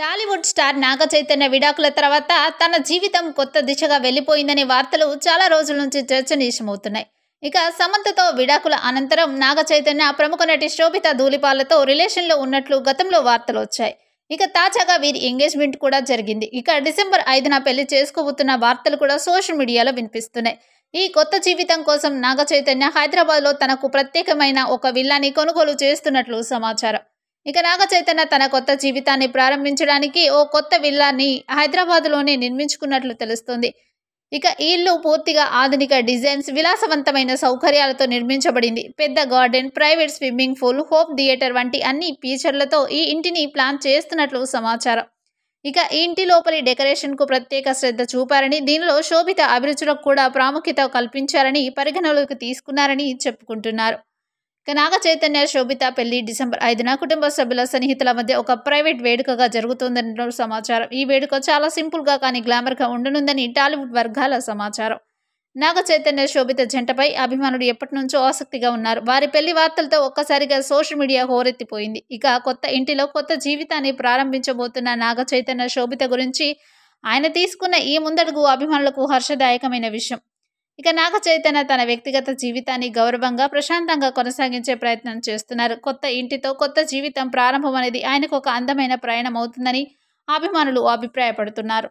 Tollywood star నాగ చైతన్య విడాకుల తర్వాత తన జీవితం కొత్త దిశగా వెళ్ళిపోయిందనే వార్తలు చాలా రోజుల నుంచి చర్చనీయమవుతున్నాయి ఇక సమంతతో విడాకుల అనంతరం నాగ చైతన్య ప్రముఖ నటి శోభిత ధూలిపాలతో రిలేషన్లో ఉన్నట్లు గతంలో వార్తలు వచ్చాయి ఇక తాజాగా వీరి ఎంగేజ్మెంట్ కూడా జరిగింది ఇక డిసెంబర్ ఐదున పెళ్లి చేసుకోబోతున్న వార్తలు కూడా సోషల్ మీడియాలో వినిపిస్తున్నాయి ఈ కొత్త జీవితం కోసం నాగ చైతన్య హైదరాబాద్లో తనకు ప్రత్యేకమైన ఒక విల్లాని కొనుగోలు చేస్తున్నట్లు సమాచారం ఇక నాగ చైతన్య తన కొత్త జీవితాన్ని ప్రారంభించడానికి ఓ కొత్త విల్లాన్ని హైదరాబాద్లోనే నిర్మించుకున్నట్లు తెలుస్తుంది ఇక ఈ ఇల్లు పూర్తిగా ఆధునిక డిజైన్స్ విలాసవంతమైన సౌకర్యాలతో నిర్మించబడింది పెద్ద garden private swimming pool home theatre వంటి అన్ని ఫీచర్లతో ఈ ఇంటిని ప్లాన్ చేస్తున్నట్లు సమాచారం ఇక ఈ ఇంటి లోపలి డెకరేషన్కు ప్రత్యేక శ్రద్ధ చూపారని దీనిలో శోభిత అభిరుచులకు కూడా ప్రాముఖ్యత కల్పించారని పరిగణలోకి తీసుకున్నారని చెప్పుకుంటున్నారు నాగ చైతన్య శోభిత పెళ్లి డిసెంబర్ ఐదున కుటుంబ సభ్యుల సన్నిహితుల మధ్య ఒక ప్రైవేట్ వేడుకగా జరుగుతుందన్న సమాచారం ఈ వేడుక చాలా సింపుల్గా కానీ గ్లామర్గా ఉండనుందని టాలీవుడ్ వర్గాల సమాచారం నాగ చైతన్య శోభిత జంటపై అభిమానులు ఎప్పటి నుంచో ఆసక్తిగా ఉన్నారు వారి పెళ్లి వార్తలతో ఒక్కసారిగా సోషల్ మీడియా హోరెత్తిపోయింది ఇక కొత్త ఇంటిలో కొత్త జీవితాన్ని ప్రారంభించబోతున్న నాగ చైతన్య శోభిత గురించి ఆయన తీసుకున్న ఈ ముందడుగు అభిమానులకు హర్షదాయకమైన విషయం ఇక నాగ చైతన్య తన వ్యక్తిగత జీవితాన్ని గౌరవంగా ప్రశాంతంగా కొనసాగించే ప్రయత్నం చేస్తున్నారు కొత్త ఇంటితో కొత్త జీవితం ప్రారంభం అనేది ఆయనకు ఒక అందమైన ప్రయాణం అవుతుందని అభిమానులు అభిప్రాయపడుతున్నారు